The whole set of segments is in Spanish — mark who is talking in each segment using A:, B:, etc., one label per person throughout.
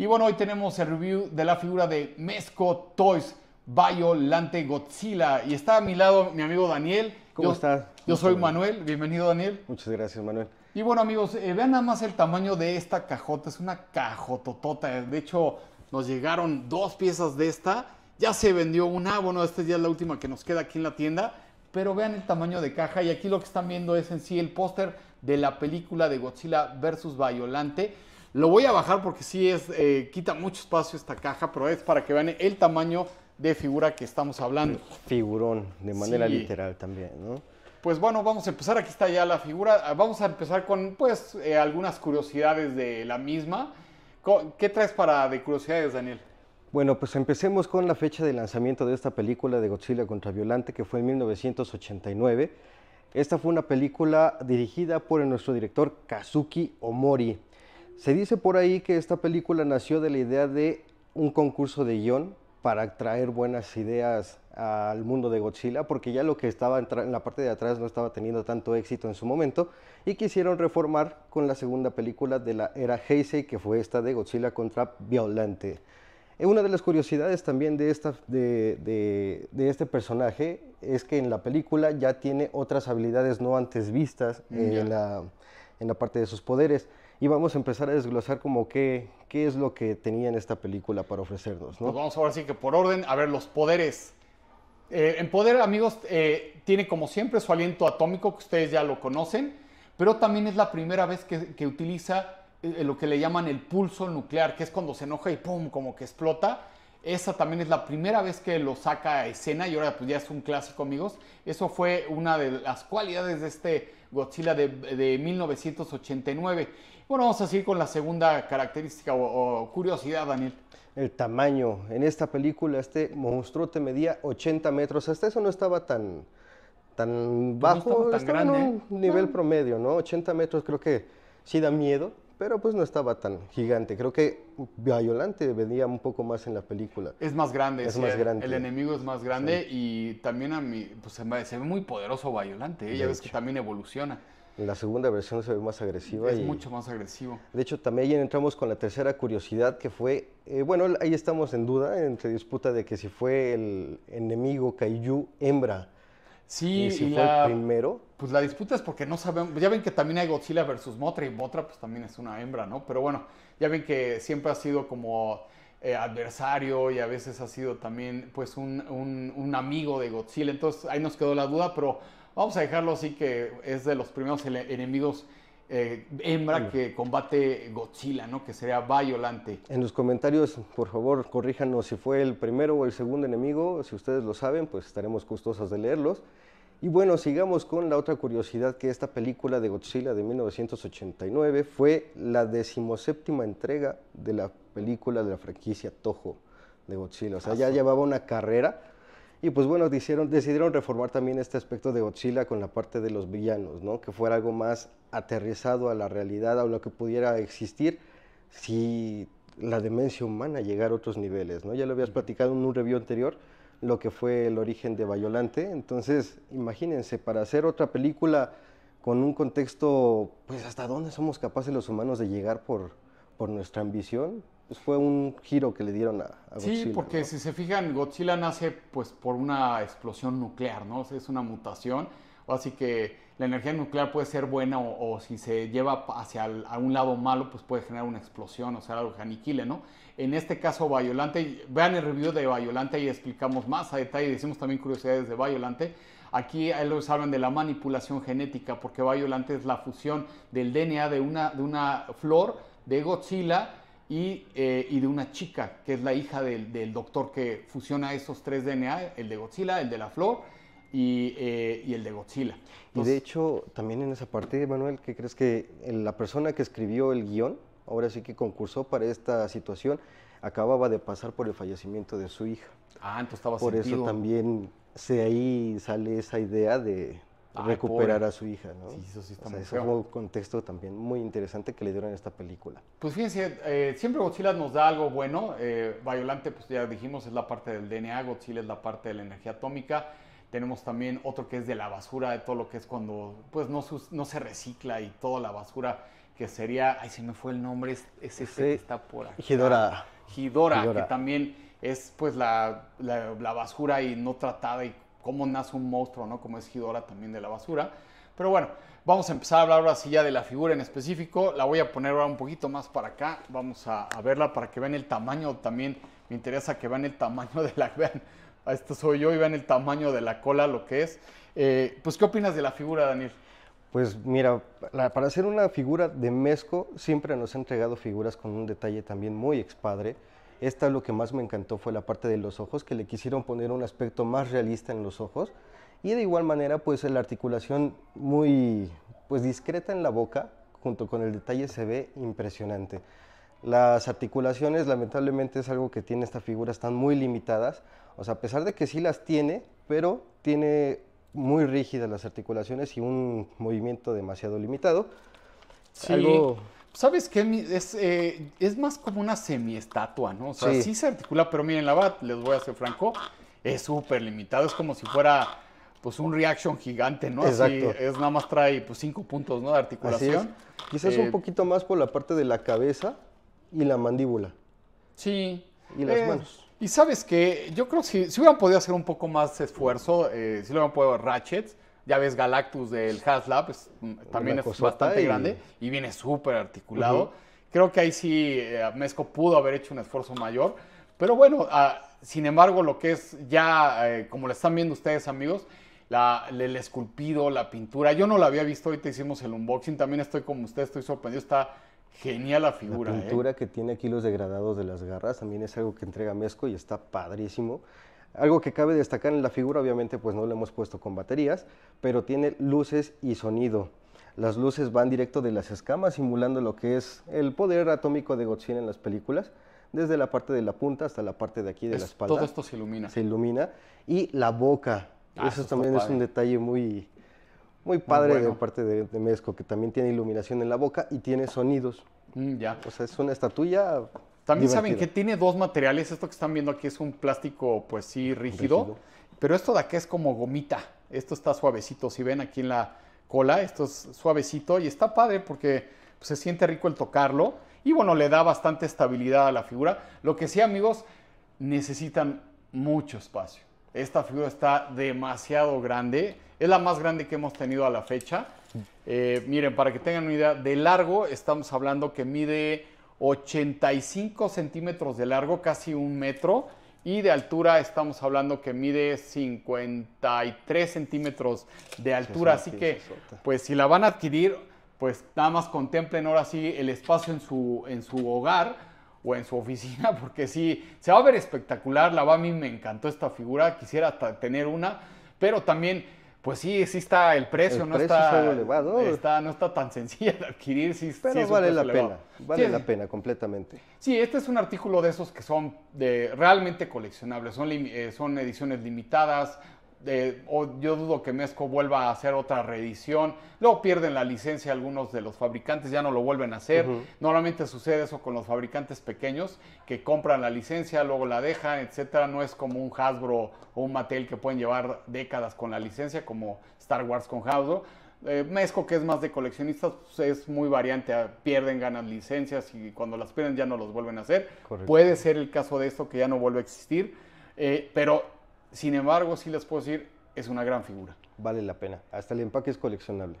A: Y bueno, hoy tenemos el review de la figura de Mezco Toys Violante Godzilla. Y está a mi lado mi amigo Daniel. ¿Cómo estás? Yo soy Manuel. Bienvenido, Daniel. Muchas gracias, Manuel. Y bueno, amigos, eh, vean nada más el tamaño de esta cajota. Es una cajototota. De hecho, nos llegaron dos piezas de esta. Ya se vendió una. Bueno, esta ya es la última que nos queda aquí en la tienda. Pero vean el tamaño de caja. Y aquí lo que están viendo es en sí el póster de la película de Godzilla vs. Violante. Lo voy a bajar porque sí es, eh, quita mucho espacio esta caja, pero es para que vean el tamaño de figura que estamos hablando. Figurón, de manera literal también, ¿no? Pues bueno, vamos a empezar, aquí está ya la figura, ah, vamos a empezar con pues eh, algunas curiosidades de la misma. ¿Qué traes para de curiosidades, Daniel?
B: Bueno, pues empecemos con la fecha de lanzamiento de esta película de Godzilla contra Violante, que fue en 1989. Esta fue una película dirigida por nuestro director Kazuki Omori. Se dice por ahí que esta película nació de la idea de un concurso de guión para traer buenas ideas al mundo de Godzilla, porque ya lo que estaba en la parte de atrás no estaba teniendo tanto éxito en su momento, y quisieron reformar con la segunda película de la era Heisei, que fue esta de Godzilla contra Violante. Eh, una de las curiosidades también de, esta, de, este personaje es que en la película ya tiene otras habilidades no antes vistas mm, en, la, en la parte de sus poderes y vamos a empezar a desglosar
A: como qué, qué es lo que tenía en esta película para ofrecernos. ¿no? Pues vamos ahora sí que por orden, a ver, los poderes. Eh, en poder, amigos, eh, tiene como siempre su aliento atómico, que ustedes ya lo conocen, pero también es la primera vez que, utiliza eh, lo que le llaman el pulso nuclear, que es cuando se enoja y ¡pum! como que explota. Esa también es la primera vez que lo saca a escena y ahora pues ya es un clásico, amigos. Eso fue una de las cualidades de este Godzilla de, de 1989. Bueno, vamos a seguir con la segunda característica o, curiosidad, Daniel.
B: El tamaño. En esta película este monstruo te medía 80 metros. Hasta eso no estaba tan, tan bajo, no estaba, un ¿eh? nivel promedio, ¿no? 80 metros creo que sí da miedo, pero pues no estaba tan gigante. Creo que Violante venía un poco más en la película.
A: Es más grande, es más el, grande. El enemigo es más grande y también a mí, pues se, ve muy poderoso Violante. ¿eh? Ya ves que también evoluciona.
B: En la segunda versión se ve más agresiva. Es mucho
A: más agresivo.
B: De hecho, también entramos con la tercera curiosidad que fue, eh, bueno, ahí estamos en duda, entre disputa de que si fue
A: el enemigo Kaiju hembra. Sí, y si fue el primero. Pues la disputa es porque no sabemos, ya ven que también hay Godzilla versus Motra y Motra pues también es una hembra, ¿no? Pero bueno, ya ven que siempre ha sido como eh, adversario y a veces ha sido también pues un, un amigo de Godzilla, entonces ahí nos quedó la duda, pero Vamos a dejarlo así que es de los primeros enemigos eh, hembra que combate Godzilla, ¿no? Que sería Violante.
B: En los comentarios, por favor, corríjanos si fue el primero o el segundo enemigo. Si ustedes lo saben, pues estaremos gustosos de leerlos. Y bueno, sigamos con la otra curiosidad que esta película de Godzilla de 1989 fue la decimoséptima entrega de la película de la franquicia Toho de Godzilla. O sea, ya llevaba una carrera y pues bueno, decidieron, reformar también este aspecto de Godzilla con la parte de los villanos, ¿no? Que fuera algo más aterrizado a la realidad, a lo que pudiera existir si la demencia humana llegara a otros niveles, ¿no? Ya lo habías platicado en un review anterior, lo que fue el origen de Bayolante. Entonces, imagínense, para hacer otra película con un contexto, pues hasta dónde somos capaces los humanos de llegar por, por nuestra ambición, pues, fue un giro que le dieron a, Godzilla. Sí,
A: porque si se fijan, Godzilla nace pues por una explosión nuclear, ¿no? es una mutación. Así que la energía nuclear puede ser buena o, si se lleva hacia a un lado malo, pues puede generar una explosión, o sea, algo que aniquile, ¿no? En este caso, Violante, vean el review de Violante y explicamos más a detalle, decimos también curiosidades de Violante. Aquí ellos hablan de la manipulación genética, porque Violante es la fusión del DNA de una, de una flor de Godzilla eh, y, de una chica, que es la hija del, doctor que fusiona esos tres DNA, el de Godzilla, el de la flor y, eh, el de Godzilla. y de
B: hecho, también en esa parte, Manuel, ¿qué crees que la persona que escribió el guión, ahora sí que concursó para esta situación, acababa de pasar por el fallecimiento de su hija?
A: Ah, entonces estaba Por eso
B: también se, ahí sale esa idea de, recuperar a su hija, ¿no? Sí, eso sí está un contexto también muy interesante que le dieron esta película.
A: Pues fíjense, eh, siempre Godzilla nos da algo bueno. Eh, Violante, pues ya dijimos, es la parte del DNA, Godzilla es la parte de la energía atómica. Tenemos también otro que es de la basura, de todo lo que es cuando pues no, se recicla y toda la basura que sería, ay, se me fue el nombre, es, este que está por aquí. Hidora. Hidora, que también es pues la, la basura y no tratada y cómo nace un monstruo, ¿no? Como es Hidora también de la basura. Pero bueno, vamos a empezar a hablar ahora sí ya de la figura en específico. La voy a poner ahora un poquito más para acá. Vamos a, verla para que vean el tamaño también. Me interesa que vean el tamaño de la... Vean, esto soy yo y vean el tamaño de la cola, lo que es. Eh, pues, ¿qué opinas de la figura, Daniel?
B: Pues mira, para hacer una figura de Mezco siempre nos ha entregado figuras con un detalle también muy expadre esta lo que más me encantó fue la parte de los ojos, que le quisieron poner un aspecto más realista en los ojos. Y de igual manera, pues la articulación muy pues discreta en la boca, junto con el detalle se ve impresionante. Las articulaciones lamentablemente es algo que tiene esta figura, están muy limitadas. O sea, a pesar de que sí las tiene, pero tiene muy rígidas las articulaciones y un
A: movimiento demasiado limitado. Sí. ¿Sabes qué? Eh, es, más como una semiestatua, ¿no? O sea, sí. se articula, pero miren, la bat, les voy a ser franco, es súper limitado. Es como si fuera, pues, un reaction gigante, ¿no? Exacto. Así es, nada más trae, pues, cinco puntos, ¿no? De articulación. Quizás un eh, poquito más por la
B: parte de la cabeza
A: y la mandíbula. Sí. Y las eh, manos. Y sabes que yo creo que si, hubieran podido hacer un poco más esfuerzo, si lo hubieran podido ratchets, ya ves Galactus del Haslab, pues, mm, también es bastante grande y viene súper articulado. Creo que ahí sí Mezco eh, Mesco pudo haber hecho un esfuerzo mayor. Pero bueno, ah, sin embargo, lo que es ya, eh, como lo están viendo ustedes, amigos, la, el esculpido, la pintura. Yo no la había visto, ahorita hicimos el unboxing. También estoy como usted, estoy sorprendido. Está genial la figura. La ¿eh? pintura
B: que tiene aquí los degradados de las garras también es algo que entrega Mesco y está padrísimo. Algo que cabe destacar en la figura, obviamente, pues no lo hemos puesto con baterías, pero tiene luces y sonido. Las luces van directo de las escamas, simulando lo que es el poder atómico de Godzilla en las películas, desde la parte de la punta hasta la parte de aquí de la espalda. Todo esto se ilumina. Se ilumina. Y la boca. Ah, eso, también es un detalle muy, muy padre de parte de, de que también tiene iluminación en la boca y tiene sonidos. Mm, ya. O sea, es una
A: estatuilla también saben que tiene dos materiales. Esto que están viendo aquí es un plástico, pues sí, rígido, Pero esto de aquí es como gomita. Esto está suavecito. Si ven aquí en la cola, esto es suavecito y está padre porque pues, se siente rico el tocarlo. Y bueno, le da bastante estabilidad a la figura. Lo que sí, amigos, necesitan mucho espacio. Esta figura está demasiado grande. Es la más grande que hemos tenido a la fecha. Mm. Eh, miren, para que tengan una idea, de largo estamos hablando que mide 85 centímetros de largo, casi un metro, y de altura estamos hablando que mide 53 centímetros de altura. Así que, pues si la van a adquirir, pues nada más contemplen ahora sí el espacio en su, en su hogar o en su oficina, porque sí, se va a ver espectacular, la va a mí me encantó esta figura, quisiera tener una, pero también pues sí, sí está el precio, no, está, elevado. está, no está tan sencilla de adquirir. Sí, Pero vale la pena, vale la pena completamente. Sí, este es un artículo de esos que son de, realmente coleccionables, son, eh, son ediciones limitadas, yo dudo que Mesco vuelva a hacer otra reedición. Luego pierden la licencia algunos de los fabricantes, ya no lo vuelven a hacer. Normalmente sucede eso con los fabricantes pequeños que compran la licencia, luego la dejan, etcétera. No es como un Hasbro o un Mattel que pueden llevar décadas con la licencia, como Star Wars con Hasbro. Eh, Mesco, que es más de coleccionistas, pues, es muy variante. Ah, pierden, ganan licencias y cuando las pierden ya no los vuelven a hacer. Puede ser el caso de esto que ya no vuelve a existir. Eh, pero sin embargo, sí les puedo decir, es una gran figura. Vale la pena. Hasta el empaque es coleccionable.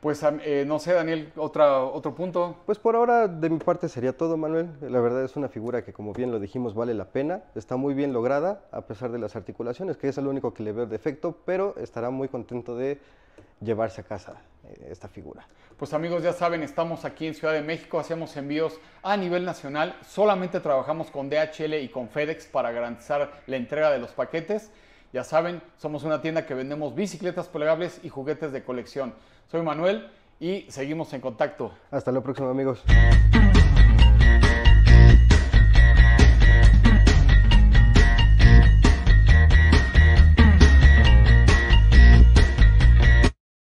A: Pues eh, no sé, Daniel, ¿otra, otro punto. Pues por ahora de mi parte sería todo,
B: Manuel. La verdad es una figura que, como bien lo dijimos, vale la pena. Está muy bien lograda, a pesar de las articulaciones, que es el único que le veo defecto, pero estará muy contento de llevarse a casa. Eh, esta figura.
A: Pues amigos, ya saben, estamos aquí en Ciudad de México, hacemos envíos a nivel nacional, solamente trabajamos con DHL y con FedEx para garantizar la entrega de los paquetes. Ya saben, somos una tienda que vendemos bicicletas plegables y juguetes de colección. Soy Manuel y seguimos en contacto. Hasta la próxima amigos.